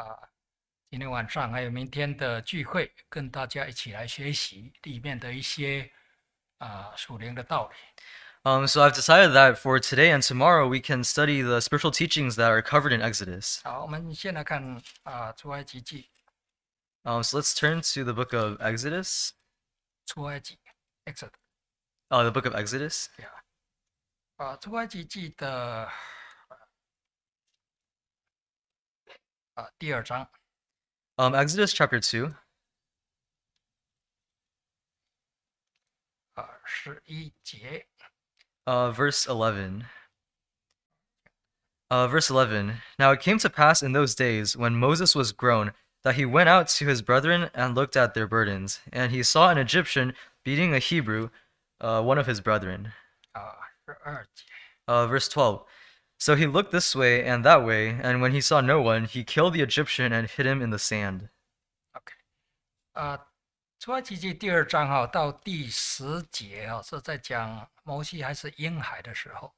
啊，今天晚上还有明天的聚会，跟大家一起来学习里面的一些啊属灵的道理。Um, so I've decided that for today and tomorrow we can study the spiritual teachings that are covered in Exodus. 好，我们先来看啊出埃及记。Um, so let's turn to the book of Exodus. 出埃及，Exodus. Oh, the book of Exodus. Yeah. 啊，出埃及记的。Uh, 啊，第二章。Um, Exodus chapter two. 二十一节。Uh, verse eleven. Uh, verse 11 Now it came to pass in those days, when Moses was grown, that he went out to his brethren and looked at their burdens, and he saw an Egyptian beating a Hebrew, uh, one of his brethren. Uh, verse 12 so he looked this way and that way, and when he saw no one, he killed the Egyptian and hid him in the sand. OK，啊、uh,，出埃及记第二章哈到第十节啊，是在讲摩西还是婴孩的时候。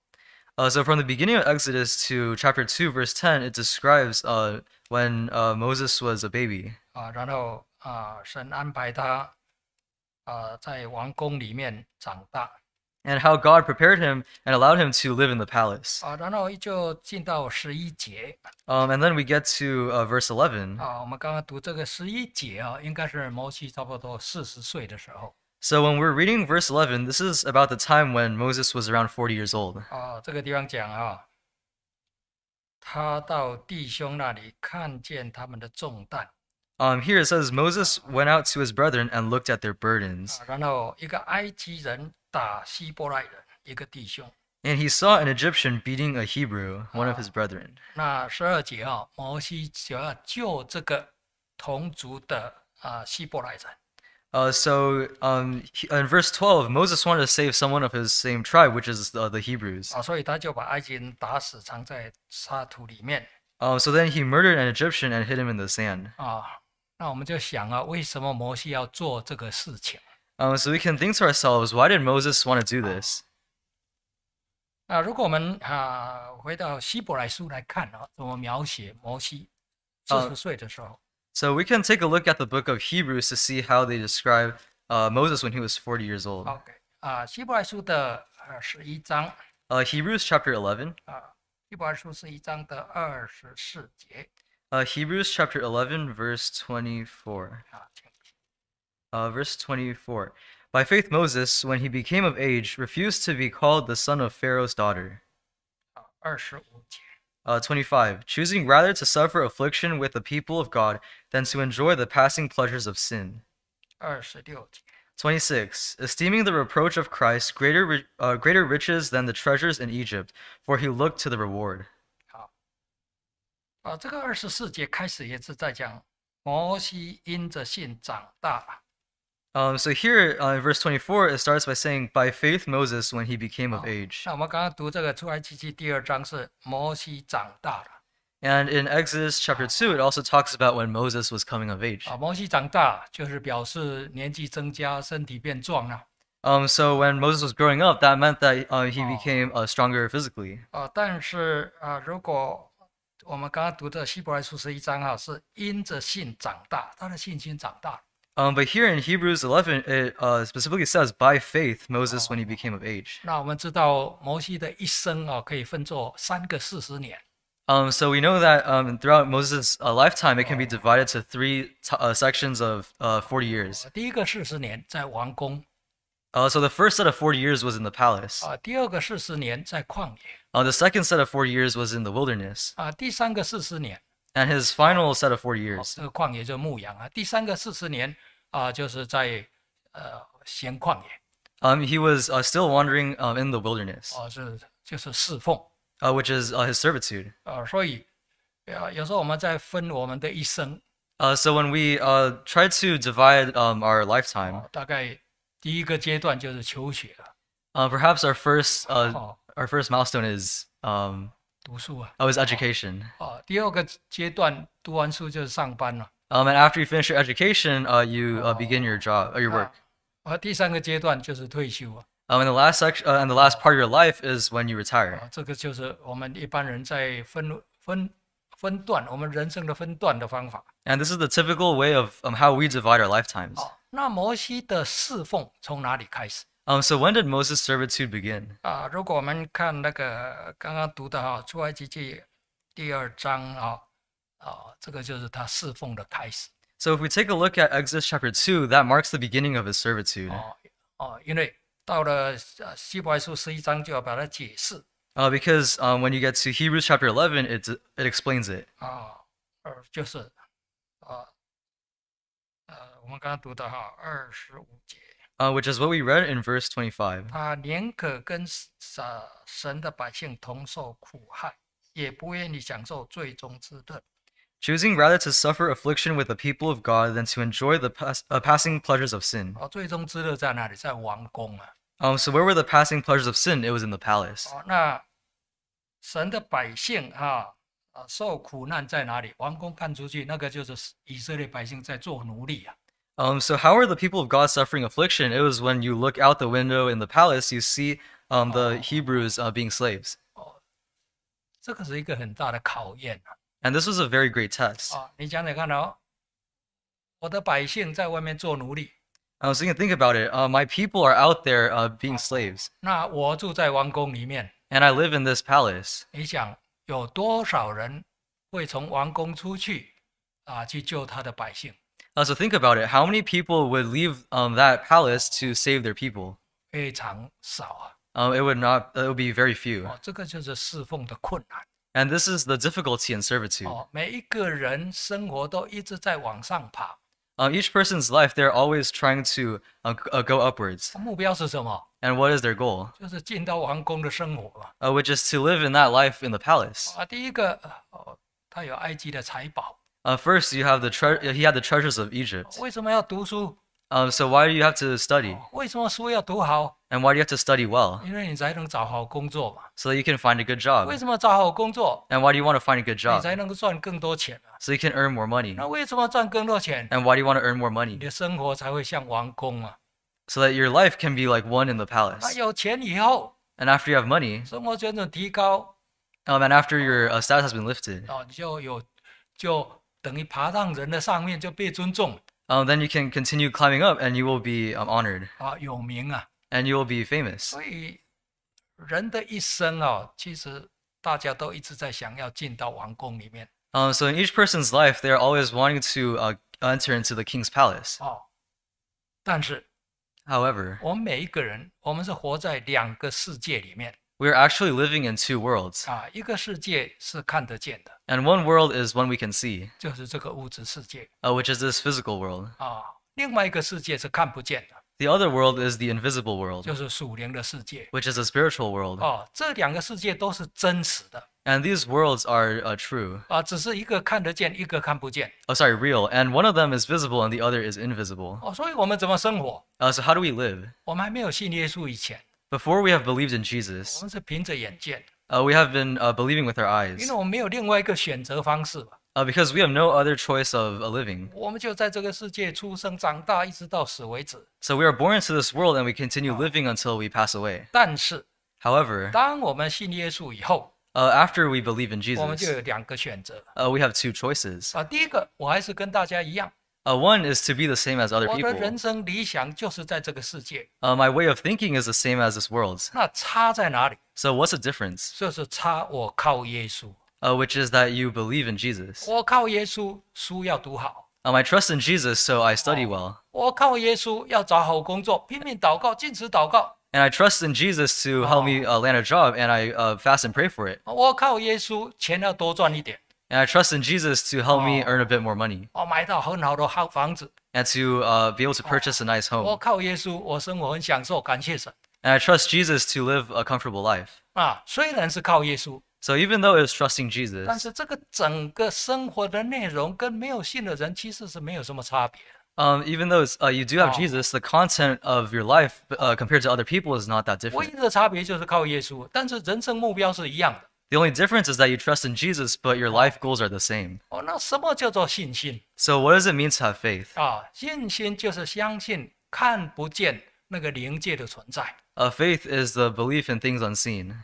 Uh, so from the beginning of Exodus to chapter two, verse ten, it describes uh when uh Moses was a baby and how God prepared him and allowed him to live in the palace. 啊，然后就进到十一节 Um, and then we get to uh, verse 11. 啊，我们刚刚读这个十一节啊，应该是摩西差不多四十岁的时候 So when we're reading verse 11, this is about the time when Moses was around 40 years old. 啊，这个地方讲啊，他到弟兄那里看见他们的重担 Um, here it says Moses went out to his brethren and looked at their burdens. 啊，然后一个埃及人打希伯来人一个弟兄。And he saw an Egyptian beating a Hebrew, one of his brethren. so um, in verse 12, Moses wanted to save someone of his same tribe, which is the, the Hebrews. so then he murdered an Egyptian and hid him in the sand. 啊。那我们就想啊，为什么摩西要做这个事情？um, so we can think to ourselves, why did Moses want to do this? 啊，如果我们啊回到希伯来书来看啊，怎么描写摩西四十岁的时候？So we can take a look at the book of Hebrews to see how they describe uh, Moses when he was 40 years old. Okay. Hebrews chapter 11. Hebrews chapter 11, verse 24. Uh, verse 24. By faith, Moses, when he became of age, refused to be called the son of Pharaoh's daughter. Uh, uh 25. Choosing rather to suffer affliction with the people of God than to enjoy the passing pleasures of sin. 26. Esteeming the reproach of Christ greater, uh, greater riches than the treasures in Egypt, for he looked to the reward. 啊，这个二十四节开始也是在讲摩西因着信长大了。um, so here uh, in verse 24, it starts by saying, By faith Moses when he became of oh. age. And in Exodus chapter 2, it also talks about when Moses was coming of age. Oh, so when Moses was growing up, that meant that uh, he became uh, stronger physically. Um, but here in Hebrews 11, it uh, specifically says, by faith, Moses when he oh. became of age. so we know that um, throughout Moses' uh, lifetime, it can be oh. divided to three uh, sections of uh, 40 years. Uh, so the first set of 40 years was in the palace. Uh, the second set of 40 years was in the wilderness. Uh, and his final set of four years. 这个旷野就牧羊啊，第三个四十年啊，就是在呃闲旷野 Um, he was uh, still wandering um, in the wilderness, 哦，是就是侍奉 which is uh, his servitude. 啊，所以啊，有时候我们在分我们的一生 so when we uh, try to divide um, our lifetime, perhaps our first uh, 哦，our first milestone is um, 读书啊。Oh, it's education. 哦，第二个阶段读完书就是上班了。Um, and after you finish your education, uh, you uh, begin your job, uh, your work. 啊，第三个阶段就是退休啊。Um, and the last section, uh, and the last part of your life is when you retire. 啊，这个就是我们一般人在分分分段，我们人生的分段的方法。And this is the typical way of um, how we divide our lifetimes. 哦，那摩西的侍奉从哪里开始？um, so when did Moses' servitude begin? 啊，如果我们看那个刚刚读的哈、出埃及记》第二章啊，啊，这个就是他侍奉的开始 So if we take a look at Exodus chapter 2, that marks the beginning of his servitude. Uh, because um, when you get to Hebrews chapter 11, it, it explains it. 啊，呃，就是啊，呃，我们刚刚读的哈，二十五节 uh, which is what we read in verse 25. Choosing rather to suffer affliction with the people of God than to enjoy the pas uh, passing pleasures of sin. 哦，最终之乐在哪里？在王宫啊。Um, so where were the passing pleasures of sin? It was in the palace. 哦，那神的百姓哈啊受苦难在哪里？王宫看出去，那个就是以色列百姓在做奴隶啊。um, so how are the people of God suffering affliction? It was when you look out the window in the palace, you see um, the oh. Hebrews uh, being slaves. Oh. And this was a very great test. Oh, I was thinking, think about it. Uh, my people are out there uh, being slaves, And I live in this palace. Uh, so think about it. How many people would leave um, that palace to save their people? 非常少啊。Um, it would not. It would be very few. Oh, and this is the difficulty in servitude. 哦，每一个人生活都一直在往上爬。Um, oh, each person's life, they're always trying to uh, uh, go upwards. Oh, and what is their goal? 就是进到王宫的生活嘛。Uh, which is to live in that life in the palace. 啊，第一个，哦，他有埃及的财宝。uh, first, you have the tre- he had the treasures of Egypt. so why do you have to study? And why do you have to study well? So that you can find a good job. And why do you want to find a good job? So you can earn more money. And why do you want to earn more money? So that your life can be like one in the palace. And after you have money, 生活水准提高 um, and after your uh, status has been lifted, 啊，你就有就等于爬上人的上面就被尊重。嗯，then you can continue climbing up and you will be honored。啊，有名啊。and you will be famous。所以，人的一生啊，其实大家都一直在想要进到王宫里面。嗯，so in each person's life they are always wanting to uh enter into the king's palace。啊，但是，however，我们每一个人，我们是活在两个世界里面。we are actually living in two worlds. 啊，一个世界是看得见的，And one world is one we can see, which is this physical world. 啊；另外一个世界是看不见的，The other world is the invisible world, Which is a spiritual world. And these worlds are uh, true. sorry, real. And one of them is visible and the other is invisible. so, how do we live? Before we have believed in Jesus, uh, we have been uh, believing with our eyes. Uh, because we have no other choice of a living. So we are born into this world and we continue living until we pass away. However, uh, after we believe in Jesus, uh, we have two choices. 啊。第一个，我还是跟大家一样，uh, one is to be the same as other people. my way of thinking is the same as this world's. So what's the difference? 就是差我靠耶稣，Uh, which is that you believe in Jesus. 我靠耶稣，书要读好，Um, I trust in Jesus, so I study oh. well. And I trust in Jesus to help me oh. uh, land a job, and I uh, fast and pray for it. 我靠耶稣钱要多赚一点，and I trust in Jesus to help me oh. earn a bit more money And to uh, be able to purchase a nice home. 靠耶稣，我生活很享受，感谢神 And I trust Jesus to live a comfortable life. so even though was trusting 但 Jesus, 是这个整个生活的内容跟没有信的人其实是没有什么差别的。um, even though it's, uh, you do have Jesus, the content of your life uh, compared to other people is not that different. 的差别就是靠耶稣，但是人生目标是一样的。the only difference is that you trust in Jesus, but your life goals are the same. 哦，那什么叫做信心 oh, So, what does it mean to have faith? faith is the belief in things unseen,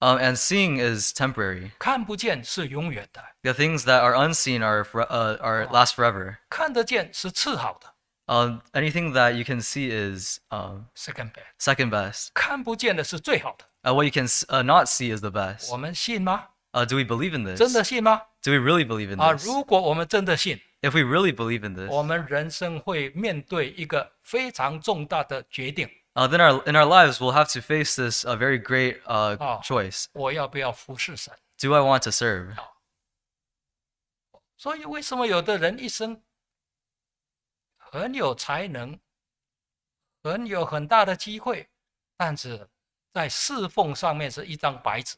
and seeing is temporary. The things that are unseen are for, uh, are oh. last forever. Um, anything that you can see is um, second best，second best, 看不见的是最好的。uh, what you can uh, not see is the best. 我们信吗？Uh, do we believe in this? Do we really believe in 啊，this? if we really believe in this, 我们人生会面对一个非常重大的决定：uh, then our, in our lives we'll have to face this uh, very great uh, Oh. choice. Do I want to serve? 所以，为什么有的人一生很有才能，很有很大的机会，但是在侍奉上面是一张白纸。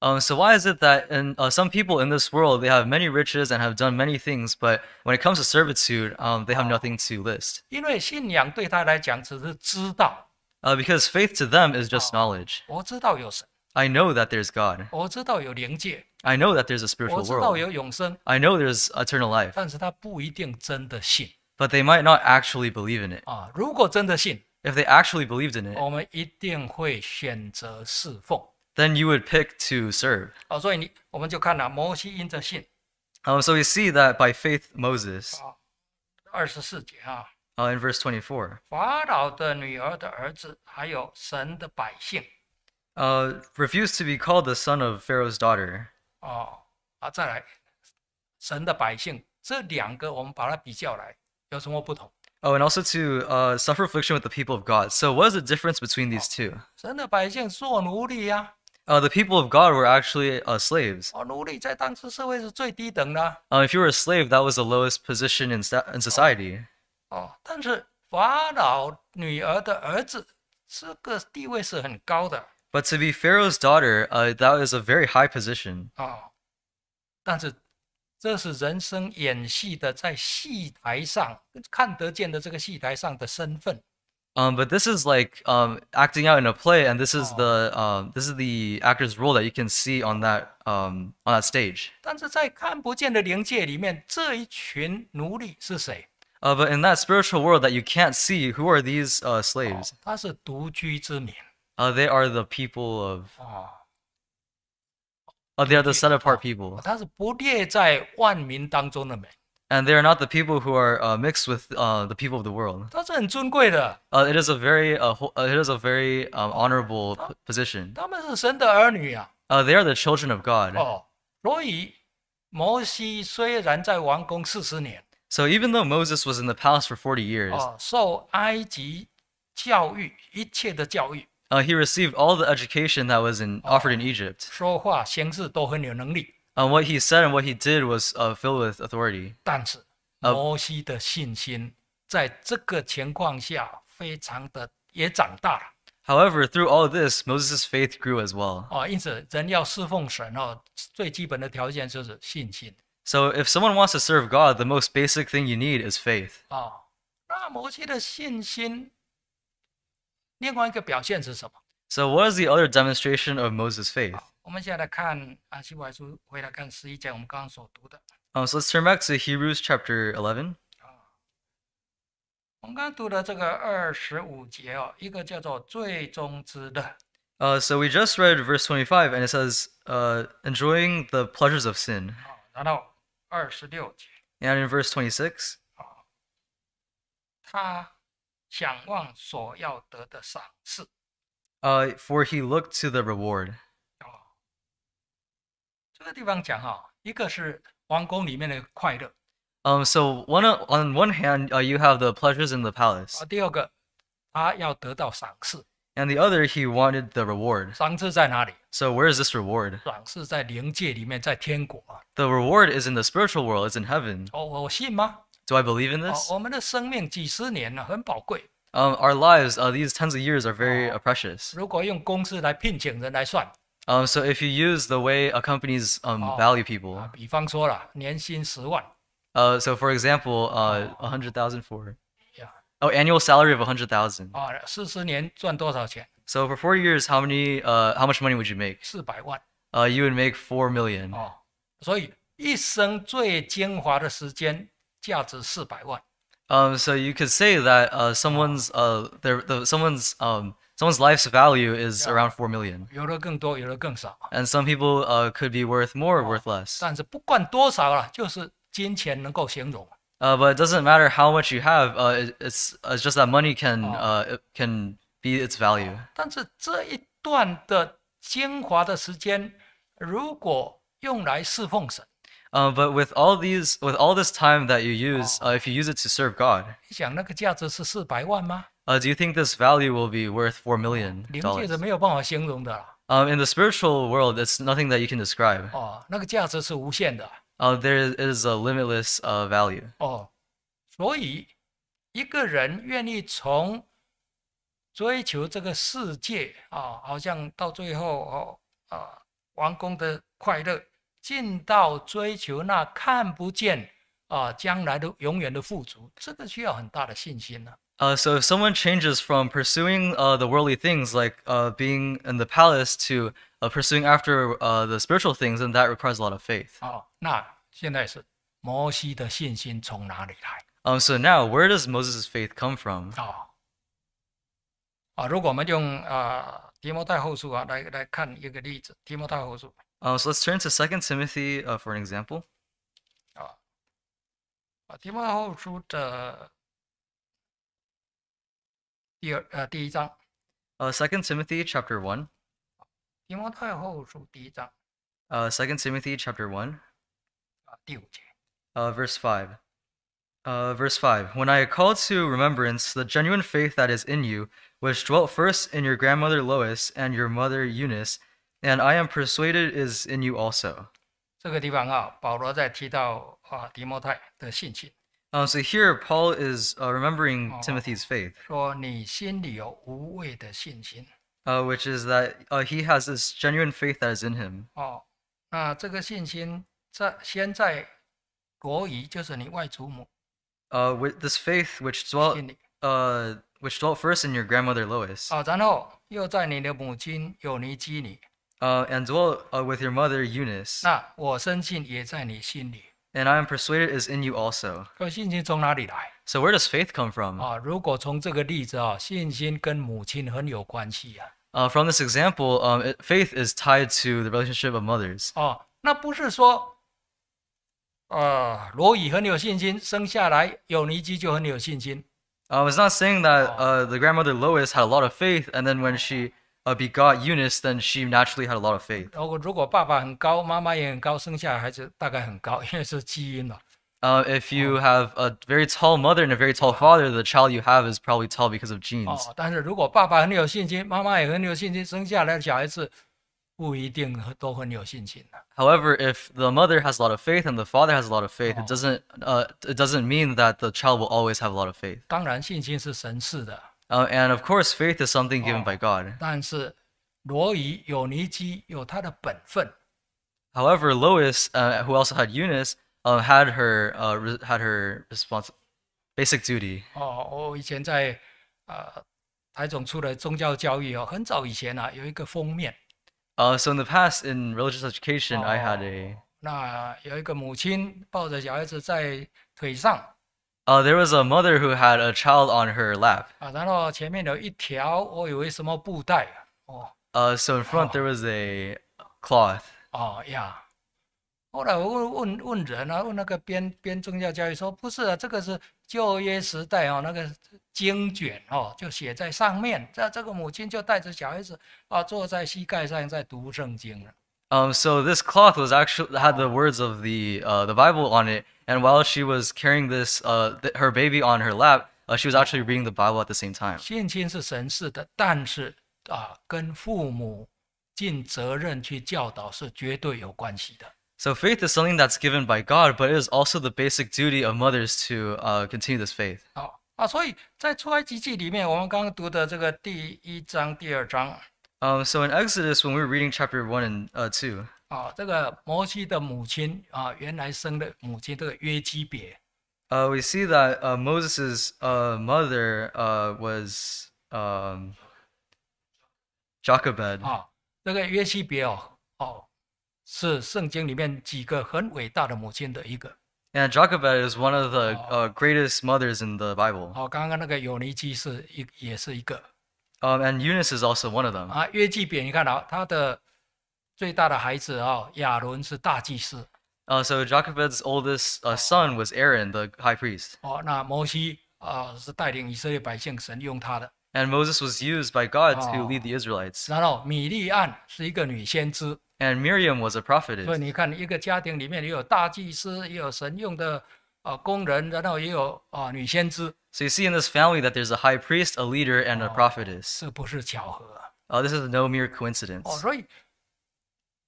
Um, so why is it that in, uh, some people in this world they have many riches and have done many things, but when it comes to servitude, um, they have ah. nothing to list? 因为信仰对他来讲只是知道。Uh, because faith to them is just ah. knowledge. 我知道有神。I know that there's God. 我知道有灵界。I know that there's a spiritual world. I know there's eternal life, but they might not actually believe in it. 啊。如果真的信，if they actually believed in it, then you would pick to serve. 哦，所以你我们就看了摩西因着信 Um, so we see that by faith, Moses, 啊，二十四节啊，uh, in verse 24, 法老的女儿的儿子，还有神的百姓 uh, refused to be called the son of Pharaoh's daughter. 哦啊，再来神的百姓这两个，我们把它比较来有什么不同？Oh, and also to uh, suffer affliction with the people of God. So, what is the difference between these two? 神的百姓做奴隶呀、啊。Uh, the people of God were actually uh, slaves. Uh, if you were a slave, that was the lowest position in, in society. but to be Pharaoh's daughter, uh, that is a very high position. 但是这是人生演戏的，在戏台上看得见的这个戏台上的身份。Um, but this is like um, acting out in a play, and this is the um, this is the actor's role that you can see on that um, on that stage. 但是在看不见的灵界里面，这一群奴隶是谁？Uh, but in that spiritual world that you can't see, who are these uh, slaves? they are the people of. Oh, they are the set apart oh, people. Oh, and they are not the people who are uh, mixed with uh, the people of the world. 它是很尊贵的。Uh, it is a very uh, uh, it is a very um, honorable position. they are the children of God. so even though Moses was in the palace for 40 years, 哦，受埃及教育一切的教育，uh, he received all the education that was in, offered in Egypt. 说话行事都很有能力，And what he said and what he did was uh, filled with authority. However, through all this, Moses' faith grew as well. So, if someone wants to serve God, the most basic thing you need is faith. 啊。那摩西的信心另外一个表现是什么？So what is the other demonstration of Moses' faith? so let's turn back to Hebrews chapter eleven. so we just read verse 25, and it says, uh, enjoying the pleasures of sin. 然后 in verse 26, 他想望所要得的赏赐。呃、uh,，for he looked to the reward。哦，这个地方讲哈、哦，一个是王宫里面的快乐。Um, so one on one hand, uh, you have the pleasures in the palace. 第二个，他要得到赏赐。And the other, he wanted the reward. 赏赐在哪里？So where is this reward? 赏赐在灵界里面，在天国。The reward is in the spiritual world. It's in heaven. 哦，我信吗？do I believe in this? our lives, uh, these tens of years, are very uh, precious. so if you use the way a companies um, value people, uh, so for example, uh, 100,000 for oh annual salary of 100,000. So for four years, how many uh, how much money would you make? 四百万 Uh, you would make four million. 哦。所以一生最精华的时间价值四百万。Um, so you could say that uh, someone's uh, their the, someone's um, someone's life's value is around four million. 有的更多，有的更少。And some people uh, could be worth more, or worth less. but it doesn't matter how much you have. Uh, it's it's uh, just that money can uh it can be its value. 但是这一段的精华的时间，如果用来侍奉神。uh, but with all these, with all this time that you use, uh, if you use it to serve God, do you think this value will be worth four million dollars? in the spiritual world, it's nothing that you can describe. 哦，那个价值是无限的。Uh, oh, there is a limitless uh, value. 哦，所以一个人愿意从追求这个世界啊、好像到最后哦啊、王宫的快乐 oh, 尽到追求那看不见啊将来的永远的富足，这个需要很大的信心呢。Uh, so if someone changes from pursuing uh, the worldly things like uh, being in the palace to uh, pursuing after uh, the spiritual things, then that requires a lot of faith. 哦，那现在是摩西的信心从哪里来？Um, oh, so now, where does Moses' faith come from? Oh. Uh, so let's turn to Second Timothy uh, for an example. uh, 2 Timothy chapter 1. Uh, 2 Timothy chapter 1. Uh, verse 5. Uh, verse 5 When I call to remembrance the genuine faith that is in you, which dwelt first in your grandmother Lois and your mother Eunice, and I am persuaded is in you also. 这个地方啊，保罗在提到啊提摩太的信心。Um, so here Paul is uh, remembering oh, Timothy's faith. 说你心里有无畏的信心。Uh, which is that uh, he has this genuine faith that is in him. 哦，那这个信心在先在国语就是你外祖母。Uh, with this faith which dwelt uh which dwelt first in your grandmother Lois. 啊，然后又在你的母亲有尼基里。uh, and dwell uh, with your mother Eunice. And I am persuaded is in you also. So, where does faith come from? 啊，如果从这个例子啊，信心跟母亲很有关系啊。Uh, from this example, um, it, faith is tied to the relationship of mothers. I was not saying that oh. uh, the grandmother Lois had a lot of faith, and then when she begot Eunice, then she naturally had a lot of faith. if you have a very tall mother and a very tall father, the child you have is probably tall because of genes. 哦，但是如果爸爸很有信心，妈妈也很有信心，生下来的小孩子不一定都很有信心的。However, if the mother has a lot of faith and the father has a lot of faith, it doesn't uh, it doesn't mean that the child will always have a lot of faith. 当然，信心是神赐的。uh, and of course, faith is something given by God. However, Lois, uh, who also had Eunice, uh, had her uh, had her response basic duty. 哦，我以前在呃台总出的宗教教育哦，很早以前啊，有一个封面。Uh, so in the past, in religious education, I had a 那有一个母亲抱着小孩子在腿上。there was a mother who had a child on her lap。啊，然后前面有一条我以为什么布带啊，哦。呃，so in front there was a cloth。哦呀。后来我问问问人啊，问那个编编宗教教育说，不是啊，这个是旧约时代哦，那个经卷哦，就写在上面。这这个母亲就带着小孩子啊，坐在膝盖上在读圣经了。Um, so this cloth was actually had the words of the uh the Bible on it. And while she was carrying this, uh, th- her baby on her lap, uh, she was actually reading the Bible at the same time. so faith is something that's given by God, but it is also the basic duty of mothers to uh, continue this faith. so in Exodus, when we were reading chapter one and uh, two, 啊，这个摩西的母亲啊，原来生的母亲，这个约基别。呃，we see that 呃，Moses's 呃，mother 呃，was 呃，Jacobeth。啊，那个约基别哦哦，是圣经里面几个很伟大的母亲的一个。And Jacobeth is one of the 呃，greatest mothers in the Bible。好，刚刚那个尤尼基是一也是一个。呃，and Eunice is also one of them。啊，约基别，你看到他的。最大的孩子啊，亚伦是大祭司。Uh, so Jacobed's oldest uh, son was Aaron, the high priest. 哦，那摩西啊是带领以色列百姓，神用他的。And Moses was used by God to lead the Israelites. 然后米利暗是一个女先知。And Miriam was a prophetess. 所以你看，一个家庭里面也有大祭司，也有神用的啊工人，然后也有啊女先知。So you see in this family that there's a high priest, a leader, and a prophetess. 这不是巧合。Uh, this is no mere coincidence. 哦，所以。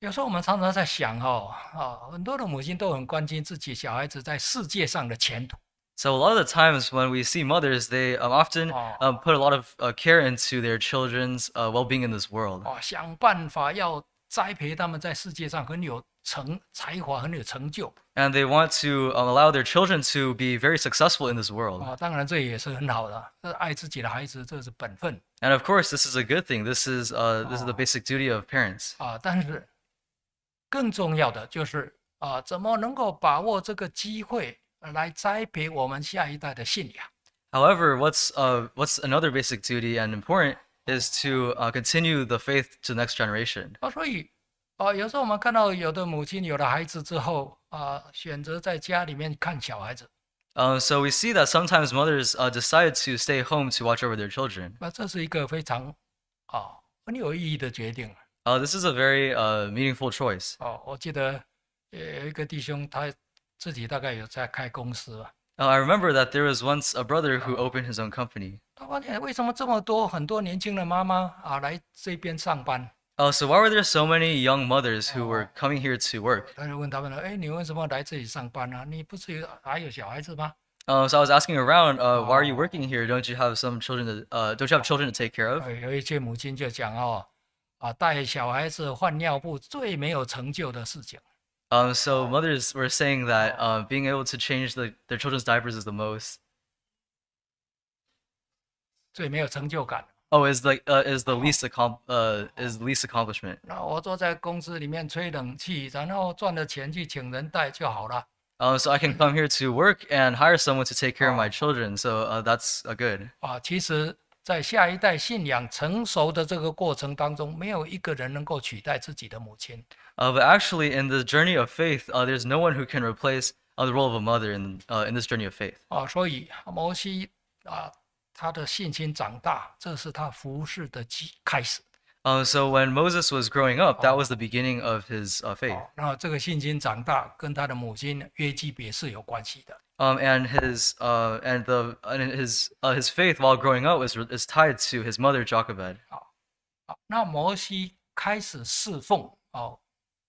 有时候我们常常在想，哦，啊，很多的母亲都很关心自己小孩子在世界上的前途。So a lot of times h e t when we see mothers, they often um, put a lot of uh, care into their children's well-being in this world. 啊，想办法要栽培他们在世界上很有成才华，很有成就。And they want to allow their children to be very successful in this world. 啊，当然这也是很好的，这爱自己的孩子，这是本分。And of course, this is a good thing. This is uh this is the basic duty of parents. 啊，但是。更重要的就是啊，怎么能够把握这个机会来栽培我们下一代的信仰？However, what's uh what's another basic duty and important is to uh continue the faith to next generation. 啊，所以啊，有时候我们看到有的母亲有了孩子之后啊，选择在家里面看小孩子。Uh, so we see that sometimes mothers uh decide to stay home to watch over their children. 那这是一个非常啊很有意义的决定。Uh, this is a very uh meaningful choice. 哦，我记得有一个弟兄他自己大概有在开公司吧。Uh, I remember that there was once a brother who opened his own company. 他发现为什么这么多很多年轻的妈妈啊来这边上班？Uh, so why were there so many young mothers who were coming here to work? 他就问他们了，哎，你为什么来这里上班啊？你不是有还有小孩子吗？Uh, so I was asking around, uh, why are you working here? Don't you have some children to, uh, don't you have children to take care of? 呃有一些母亲就讲哦，啊，带小孩子换尿布最没有成就的事情。Um, so oh. mothers were saying that oh. uh, being able to change the, their children's diapers is the most. 最没有成就感。Oh, is the uh, is the least accom uh is least accomplishment. 那我坐在公司里面吹冷气，然后赚了钱去请人带就好了。Um, so I can come here to work and hire someone to take care of my children. So uh, that's uh, good. 啊，其实在下一代信仰成熟的这个过程当中，没有一个人能够取代自己的母亲。Of actually, in the journey of faith, uh, there's no one who can replace uh the role of a mother in uh in this journey of faith. 啊，所以摩西啊，他的信心长大，这是他服侍的基开始。Um, so when Moses was growing up, that oh. was the beginning of his uh, faith. Um, and his uh, and the and his uh, his faith while growing up is is tied to his mother Jochebed. 好，好，那摩西开始侍奉哦，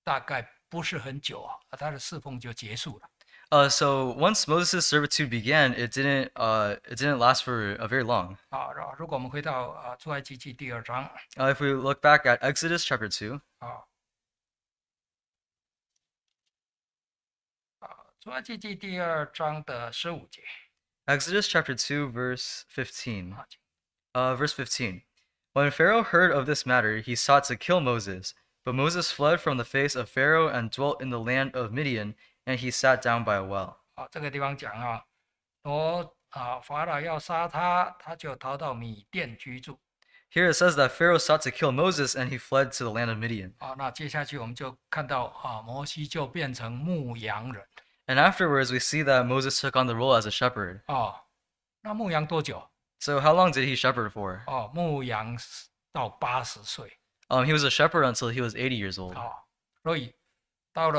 大概不是很久啊，他的侍奉就结束了。Oh, uh, so once Moses' servitude began, it didn't uh, it didn't last for a very long. Uh, if we look back at Exodus chapter two, Exodus chapter two, verse fifteen. Uh, verse 15. When Pharaoh heard of this matter, he sought to kill Moses. But Moses fled from the face of Pharaoh and dwelt in the land of Midian, and he sat down by a well. Here it says that Pharaoh sought to kill Moses and he fled to the land of Midian. And afterwards, we see that Moses took on the role as a shepherd. 啊，那牧羊多久？So how long did he shepherd for? 哦，牧羊到八十岁。Um, he was a shepherd until he was 80 years old. 哦，所以 so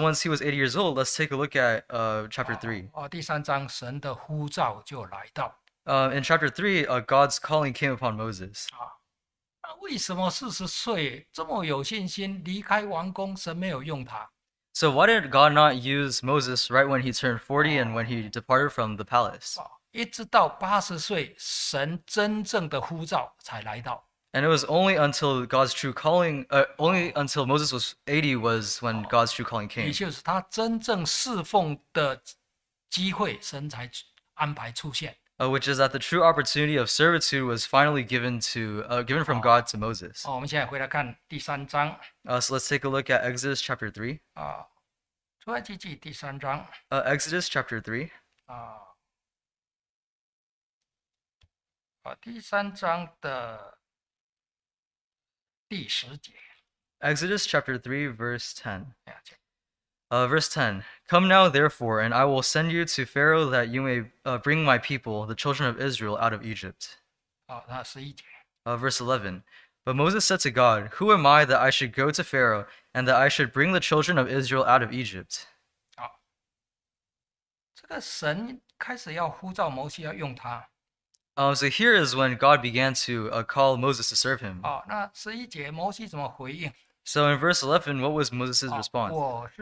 once he was 80 years old, let's take a look at uh, chapter 3. 啊，第三章神的呼召就来到 in chapter 3, uh, God's calling came upon Moses. 啊。那为什么四十岁这么有信心离开王宫，神没有用他？So why did God not use Moses right when he turned 40 and when he departed from the palace? 一直到八十岁，神真正的呼召才来到 and it was only until God's true calling, uh, only until Moses was 80 was when God's true calling came. 也就是他真正侍奉的机会，神才安排出现。Uh, which is that the true opportunity of servitude was finally given to uh, given from God to Moses. 哦，我们现在回来看第三章。Uh, oh, so let's take a look at Exodus chapter three. 啊，出埃及记第三章。Uh, ah, Exodus chapter three. 啊，啊，第三章的 ah. 第十节。Exodus chapter 3, verse 10. Uh, verse 10 Come now, therefore, and I will send you to Pharaoh that you may uh, bring my people, the children of Israel, out of Egypt. Oh, uh, verse 11 But Moses said to God, Who am I that I should go to Pharaoh, and that I should bring the children of Israel out of Egypt? Oh. 这个神开始要呼召摩西要用他。um, so here is when God began to uh, call Moses to serve him. So in verse 11, what was Moses' response?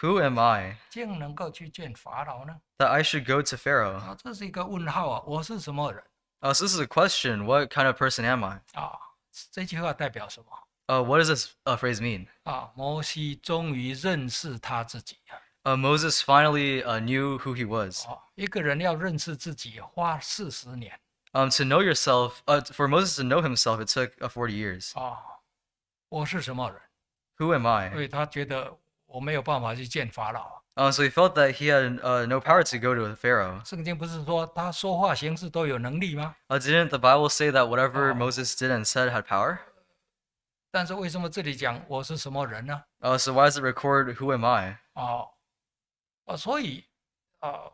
Who am I That I should go to Pharaoh? Uh, so this is a question. What kind of person am I? what does this uh, phrase mean? 啊，摩西终于认识他自己啊！Moses finally knew who he was. Um, to know yourself, uh, for Moses to know himself, it took uh, 40 years. Who am 所 I? 以他觉得我没有办法去见法老。Uh, so he felt that he had uh, no power to go to the Pharaoh. Uh, did didn't the Bible say that whatever Moses did and said had power? 但是为什么这里讲我是什么人呢？Uh, so why does it record who am I? 哦，啊，所以啊，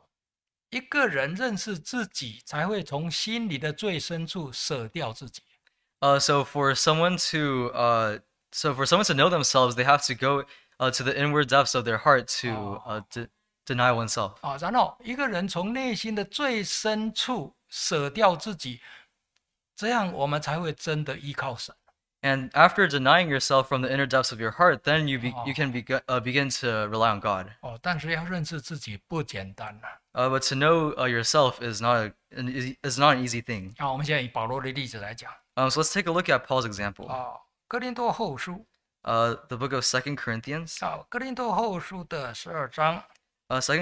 一个人认识自己，才会从心里的最深处舍掉自己。呃，so for someone to 呃，so for someone to know themselves, they have to go 呃 to the inward depths of their heart to 呃 deny oneself。啊，然后一个人从内心的最深处舍掉自己，这样我们才会真的依靠神。And after denying yourself from the inner depths of your heart, then you be, you oh. can be, uh, begin to rely on God. 哦，但是要认识自己不简单呐、啊。Uh, oh, but to know uh, yourself is not a, an, is not an easy thing. so let's take a look at Paul's example. 啊，哥林多后书。Uh, the book of Second Corinthians. Second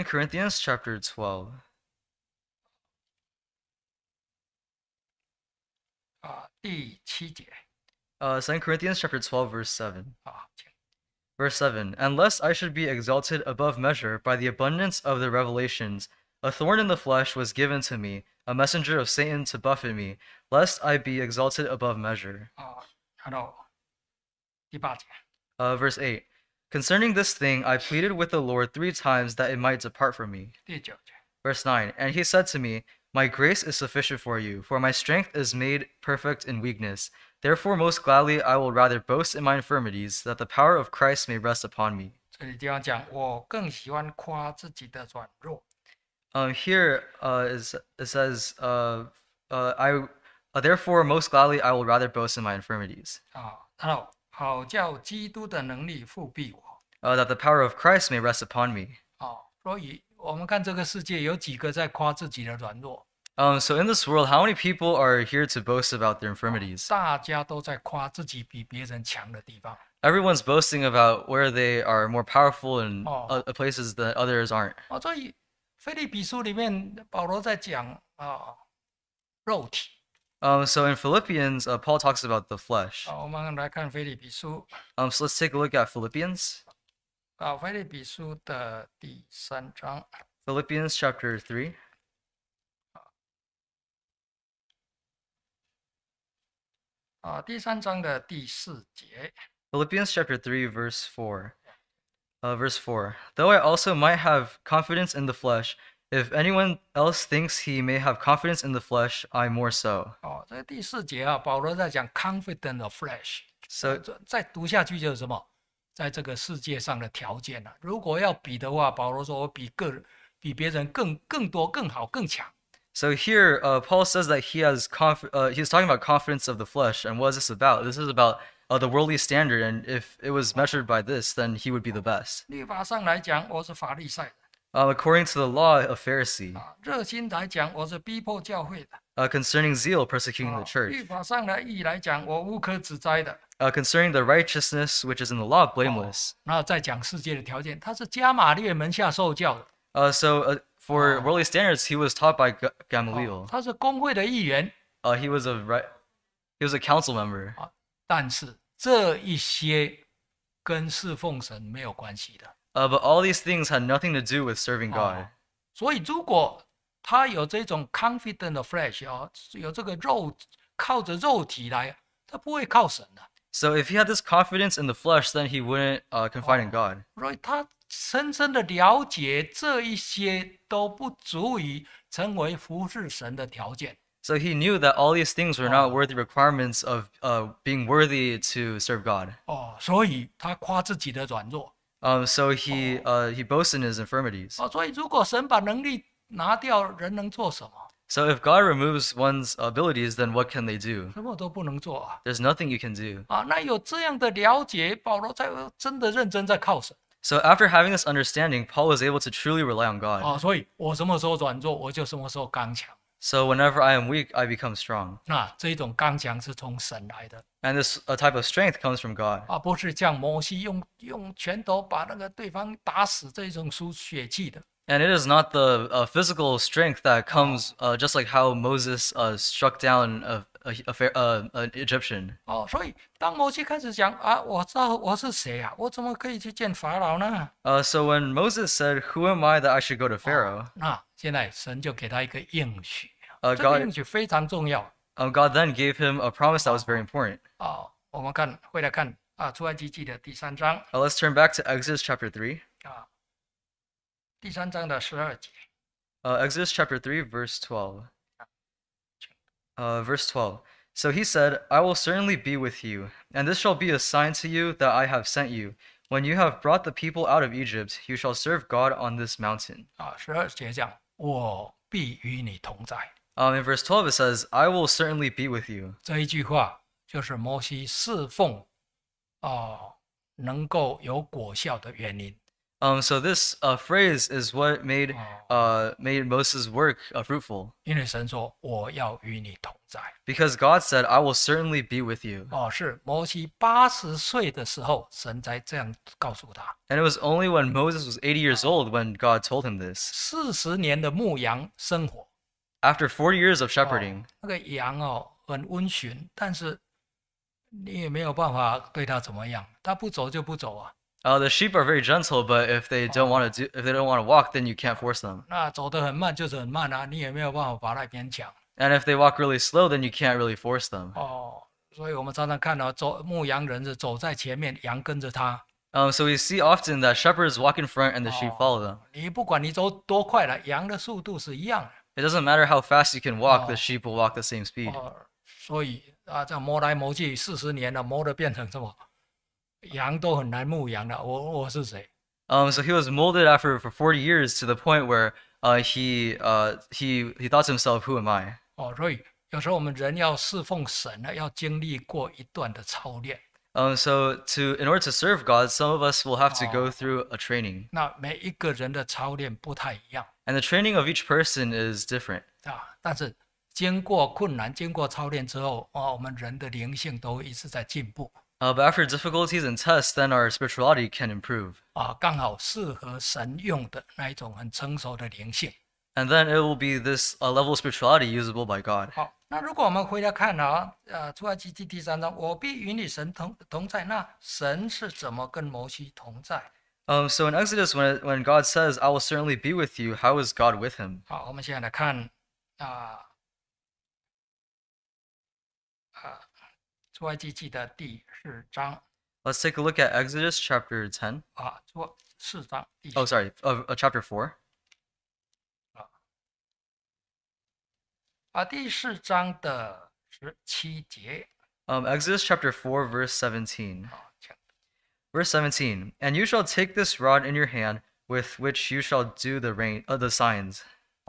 Corinthians chapter twelve. 啊，第七节。uh, 2 Corinthians chapter 12, verse 7. Verse 7 Unless I should be exalted above measure by the abundance of the revelations, a thorn in the flesh was given to me, a messenger of Satan to buffet me, lest I be exalted above measure. Uh, verse 8 Concerning this thing, I pleaded with the Lord three times that it might depart from me. Verse 9 And he said to me, My grace is sufficient for you, for my strength is made perfect in weakness. Therefore, most gladly, I will rather boast in my infirmities, that the power of Christ may rest upon me. 这里地方讲，我更喜欢夸自己的软弱。Um, here uh, is, it says, uh, uh, I, uh, therefore, most gladly, I will rather boast in my infirmities. 啊，然后好叫基督的能力复辟我。Uh, that the power of Christ may rest upon me. 哦，所以我们看这个世界有几个在夸自己的软弱。um, so in this world, how many people are here to boast about their infirmities? Oh, Everyone's boasting about where they are more powerful and oh. uh, places that others aren't. so in Philippians, uh, Paul talks about the flesh. Um, so let's take a look at Philippians. Philippians chapter 3. 啊，第三章的第四节。Philippians chapter 3 verse 4. Uh, verse 4. Though I also might have confidence in the flesh, if anyone else thinks he may have confidence in the flesh, I more so. 哦，这第四节啊，保罗在讲 confident of flesh。So 再读下去就是什么？在这个世界上的条件啊，如果要比的话，保罗说我比个比别人更更多、更好、更强。so here, uh, Paul says that he has conf- uh, he's talking about confidence of the flesh, and what is this about? This is about uh, the worldly standard, and if it was measured by this, then he would be the best. according to the law of Pharisee, concerning zeal persecuting the church, concerning the righteousness which is in the law blameless. 那再讲世界的条件，他是加马列门下受教的，Uh, so uh, for worldly standards, he was taught by G Gamaliel. Oh, he was a he was a council member. but all these things had nothing to do with serving God. So confident flesh if he had this confidence in the flesh, then he wouldn't uh, confide in God. 深深的了解，这一些都不足以成为服侍神的条件。So he knew that all these things were not worthy requirements of uh being worthy to serve God. 哦，所以他夸自己的软弱。Um, so he uh he boasts in his infirmities. 哦，所以如果神把能力拿掉，人能做什么？So if God removes one's abilities, then what can they do? 什么都不能做。啊。There's nothing you can do. 啊，那有这样的了解，保罗在真的认真在靠神。So after having this understanding, Paul was able to truly rely on God. So whenever I am weak, I become strong. 那这一种刚强是从神来的 And this a type of strength comes from God. And it is not the uh, physical strength that comes uh, just like how Moses uh, struck down a a fair 呃呃 Egyptian 哦，所以当摩西开始讲啊，我知道我是谁啊，我怎么可以去见法老呢？呃，so uh, when Moses said, "Who am I that I should go to Pharaoh?" 那现在神就给他一个应许，这个应许非常重要。Um, God then gave him a promise that was very important. three. us turn back to Exodus chapter three. 啊，第三章的十二节。呃，Exodus chapter three verse twelve. Uh, verse 12. So he said, I will certainly be with you, and this shall be a sign to you that I have sent you. When you have brought the people out of Egypt, you shall serve God on this mountain. 啊，十二节讲，我必与你同在。Um, in verse 12, it says, I will certainly be with you. 这一句话就是摩西侍奉哦、能够有果效的原因。um, so this uh, phrase is what made oh. uh, made Moses' work uh, fruitful. Because God said, "I will certainly be with you." And it was only when Moses was 80 years oh. old when God told him this. After 40 years of shepherding. 哦、那个羊哦，很温驯，但是你也没有办法对它怎么样，它不走就不走啊。uh, the sheep are very gentle, but if they don't oh. want to do, if they don't want to walk, then you can't force them. 那走得很慢就是很慢啊，你也没有办法把它勉强。And if they walk really slow, then you can't really force them. 哦，所以我们常常看到走牧羊人是走在前面，羊跟着他。Um, so we see often that shepherds walk in front and the sheep follow them. 你不管你走多快了，羊的速度是一样的。It doesn't matter how fast you can walk, the sheep will walk the same speed so he was molded after for 40 years to the point where uh, he uh, he he thought to himself, "Who am I?" 哦，所以有时候我们人要侍奉神呢，要经历过一段的操练。Um, so to in order to serve God, some of us will have to go through a training. 那每一个人的操练不太一样 And the training of each person is different. 啊，但是经过困难、经过操练之后，啊，我们人的灵性都一直在进步。but after difficulties and tests, then our spirituality can improve. And then it will be this level of spirituality usable by God. 好，那如果我们回来看啊，呃，出埃及记第三章，我必与你神同同在。那神是怎么跟摩西同在？Um, so in Exodus, when when God says, "I will certainly be with you," how is God with him? 好，我们现在来看啊啊，出埃及记的第 let us take a look at Exodus chapter 10. Oh, sorry, uh, uh, chapter 4. 啊，啊，第四章的十七节。Um, Exodus chapter 4, verse 17. Verse 17 And you shall take this rod in your hand with which you shall do the, rain, uh, the signs.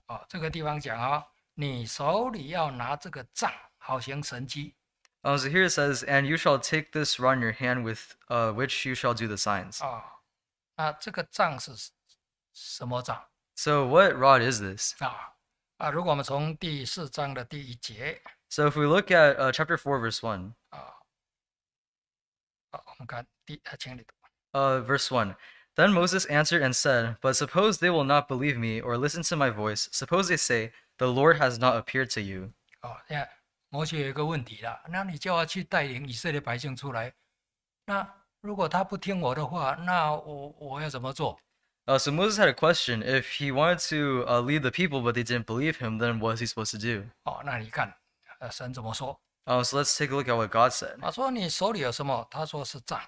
哦，这个地方讲哦，你手里要拿这个杖，好行神机。um, so here it says, "And you shall take this rod in your hand, with uh, which you shall do the signs." 啊，那这个杖是什么杖 oh. uh, So what rod is this? 啊？啊，如果我们从第四章的第一节 So if we look at uh, chapter four, verse one, 啊，好，我们看第，啊，请你读。uh, verse one. Then Moses answered and said, "But suppose they will not believe me or listen to my voice. Suppose they say, "The Lord has not appeared to you." Oh, yeah. 摩西有一个问题啦，那你叫他去带领以色列百姓出来，那如果他不听我的话，那我我要怎么做？呃，所以 Moses had a question. If he wanted to lead the people, but they didn't believe him, then what w s he supposed to do？哦，那你看，呃，神怎么说？嗯，so let's take a look at what God said. 他说你手里有什么？他说是杖。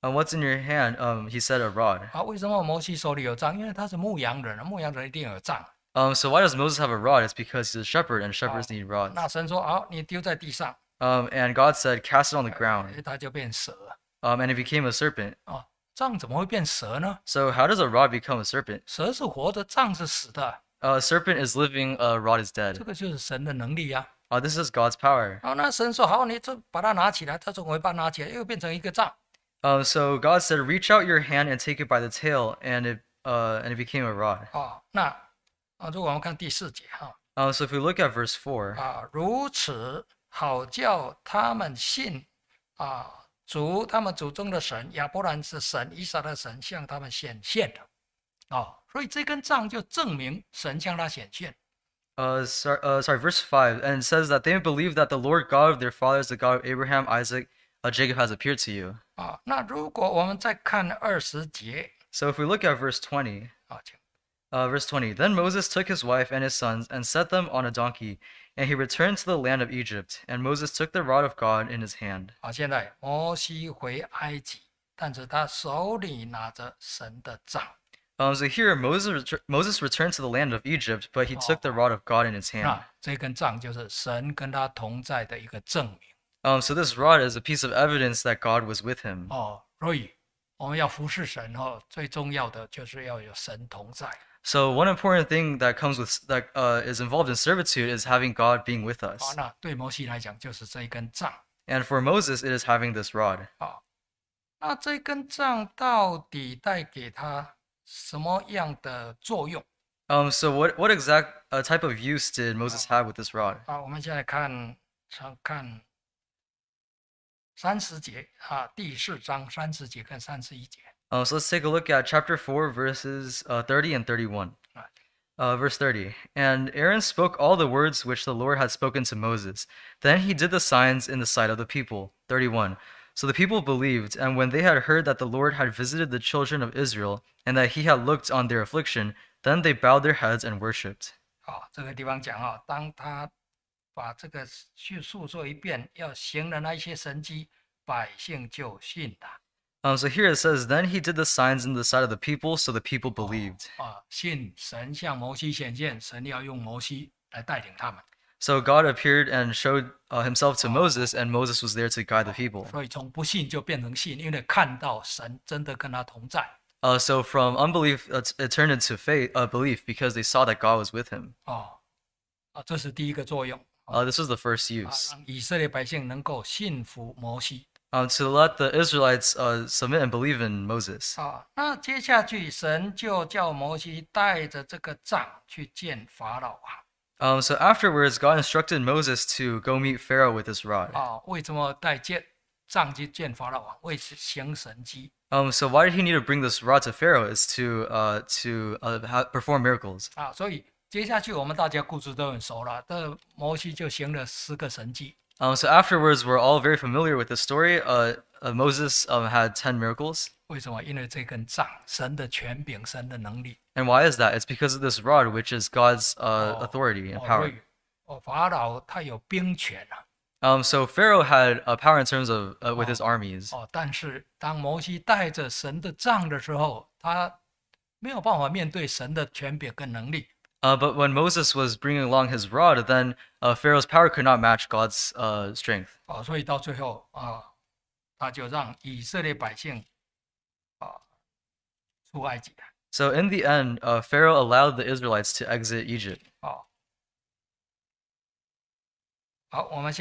And what's in your hand？Um, he said a rod. 啊，为什么摩西手里有杖？因为他是牧羊人，牧羊人一定有杖。Um, so why does Moses have a rod? It's because he's a shepherd, and shepherds uh, need rods. 那神说：“好，你丢在地上。Um, and God said, cast it on the uh, ground. ”它就变蛇了。Um, and it became a serpent. Uh, so how does a rod become a serpent? A serpent is living, a rod is dead. 个就是神的能力呀、Uh, this is God's power. 好，那神说：“好，你这把它拿起来。”他说：“我会把它拿起来，又变成一个杖。Um, so God said, reach out your hand and take it by the tail, and it, uh, and it became a rod. ”哦，那啊，如果我们看第四节哈。Uh, so if we look at verse four. verse 5, and it says that they believe that the Lord God of their fathers, the God of Abraham, Isaac, uh, Jacob, has appeared to you. 啊，那如果我们再看二十节，So if we look at verse twenty, 啊，请。uh, verse 20 Then Moses took his wife and his sons and set them on a donkey, and he returned to the land of Egypt. And Moses took the rod of God in his hand. 好，现在摩西回埃及，但是他手里拿着神的杖。Um, so here Moses Moses returned to the land of Egypt, but he took the rod of God in his hand. 那这根杖就是神跟他同在的一个证明。Um, so this rod is a piece of evidence that God was with him. 哦，所以我们要服侍神哦，最重要的就是要有神同在。so one important thing that comes with that uh, is involved in servitude is having God being with us. And for Moses, it is having this rod. 好，那这根杖到底带给他什么样的作用？Um, so what what exact uh, type of use did Moses have with this rod? 好，我们现在看看看三十节啊，第四章三十节跟三十一节。uh, so let's take a look at chapter 4, verses uh, 30 and 31. Uh, verse 30 And Aaron spoke all the words which the Lord had spoken to Moses. Then he did the signs in the sight of the people. 31 So the people believed, and when they had heard that the Lord had visited the children of Israel, and that he had looked on their affliction, then they bowed their heads and worshipped. Um, so here it says, Then he did the signs in the sight of the people, so the people believed. so God appeared and showed uh, himself to Moses, and Moses was there to guide the people. so from unbelief, it uh, it turned into faith, uh, belief, because they saw that God was with him. 哦，啊，这是第一个作用，Uh, this was the first use um, to let the Israelites uh, submit and believe in Moses. 啊，那接下去神就叫摩西带着这个杖去见法老啊。Um, ah, so afterwards, God instructed Moses to go meet Pharaoh with his rod. 啊，为什么带剑杖去见法老啊？为行神迹。Um, ah, so why did he need to bring this rod to Pharaoh? Is to uh to uh perform miracles. 啊，所以接下去我们大家故事都很熟了。这摩西就行了十个神迹。Ah, um, so afterwards, we're all very familiar with the story. Uh, uh, Moses um, had 10 miracles. And why is that? It's because of this rod, which is God's uh, authority and power. so Pharaoh had uh, power in terms of uh, with his armies. 哦，但是当摩西带着神的杖的时候，他没有办法面对神的权柄跟能力。uh, but when Moses was bringing along his rod, then uh, Pharaoh's power could not match God's uh, strength. So in the end, uh, Pharaoh allowed the Israelites to exit Egypt. So let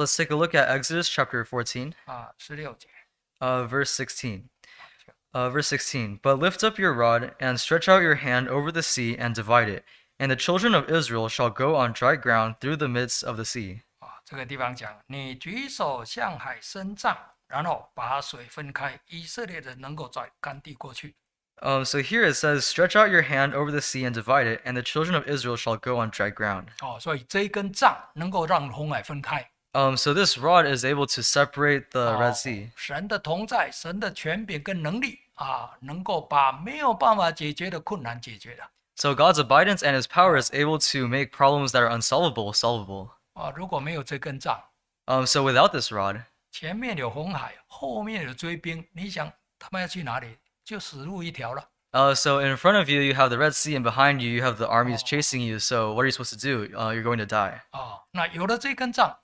let's take a look at Exodus chapter fourteen. 啊，十六节。Uh, verse sixteen. Uh, verse 16 But lift up your rod, and stretch out your hand over the sea, and divide it, and the children of Israel shall go on dry ground through the midst of the sea. 这个地方讲，你举手向海伸杖，然后把水分开，以色列人能够在干地过去。um, so here it says, "Stretch out your hand over the sea and divide it, and the children of Israel shall go on dry ground." 哦，所以这一根杖能够让红海分开。Um, so this rod is able to separate the Red Sea. 啊，能够把没有办法解决的困难解决了。So God's abundance and His power is able to make problems that are unsolvable solvable. 啊，如果没有这根杖，Um, so without this rod, so in front of you you have the Red Sea, and behind you you have the armies chasing you. So what are you supposed to do? Uh, you're going to die. 啊，那有了这根杖，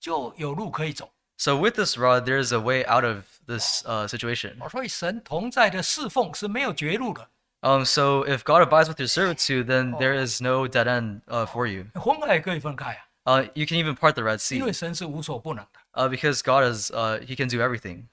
就有路可以走。so with this rod, there is a way out of this uh, situation. so if God abides with your servitude, then oh. there is no dead end uh, for you. you can even part the Red Sea uh, because God is uh, He can do everything.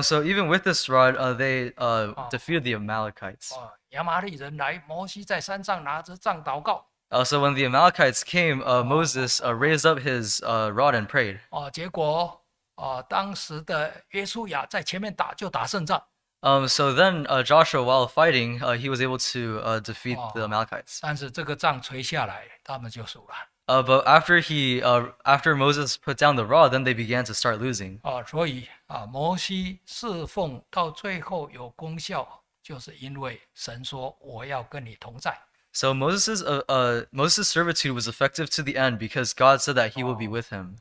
so even with this rod, uh, they uh, oh. defeated the Amalekites. 啊，亚玛力人来，摩西在山上拿着杖祷告，uh, so when the Amalekites came, uh, Moses uh, raised up his uh, rod and prayed. 哦，结果啊，当时的约书亚在前面打就打胜仗。Um, so then uh, Joshua, while fighting, uh, he was able to defeat the Amalekites. 但是这个仗垂下来，他们就输了。Uh, but after he, uh, after Moses put down the rod, then they began to start losing. 啊，所以啊，摩西侍奉到最后有功效，就是因为神说我要跟你同在。so Moses' uh, uh, Moses' servitude was effective to the end because God said that He will be with him.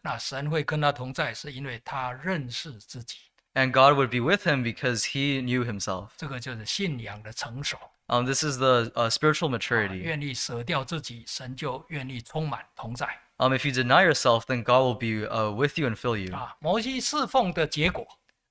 and God would be with him because He knew Himself. this is the uh, spiritual maturity. if you deny yourself, then God will be uh, with you and fill you. 啊，摩西侍奉的结果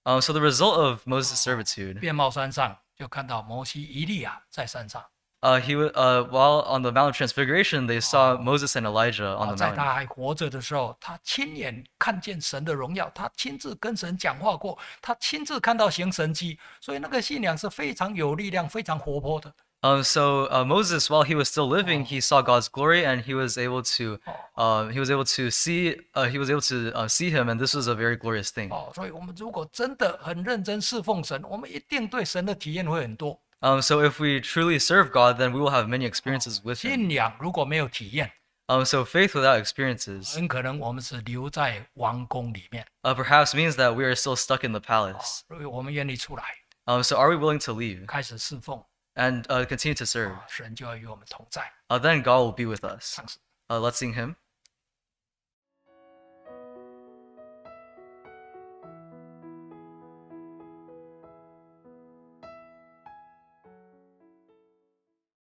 ，Um, so the result of Moses' servitude. 变貌山上就看到摩西一利亚在山上，呃，he while on the Mount of Transfiguration, they saw Moses and Elijah on the mountain. mountain。在他还活着的时候，他亲眼看见神的荣耀，他亲自跟神讲话过，他亲自看到行神迹，所以那个信仰是非常有力量、非常活泼的。Um, so uh, Moses, while he was still living, he saw God's glory, and he was able to, uh, he was able to see, uh, he was able to uh, see him, and this was a very glorious thing. 哦，所以我们如果真的很认真侍奉神，我们一定对神的体验会很多。um, so if we truly serve God, then we will have many experiences oh, with Him. so faith without experiences perhaps means that we are still stuck in the palace. so are we willing to leave And uh, continue to serve? then God will be with us. Uh, let's sing Him.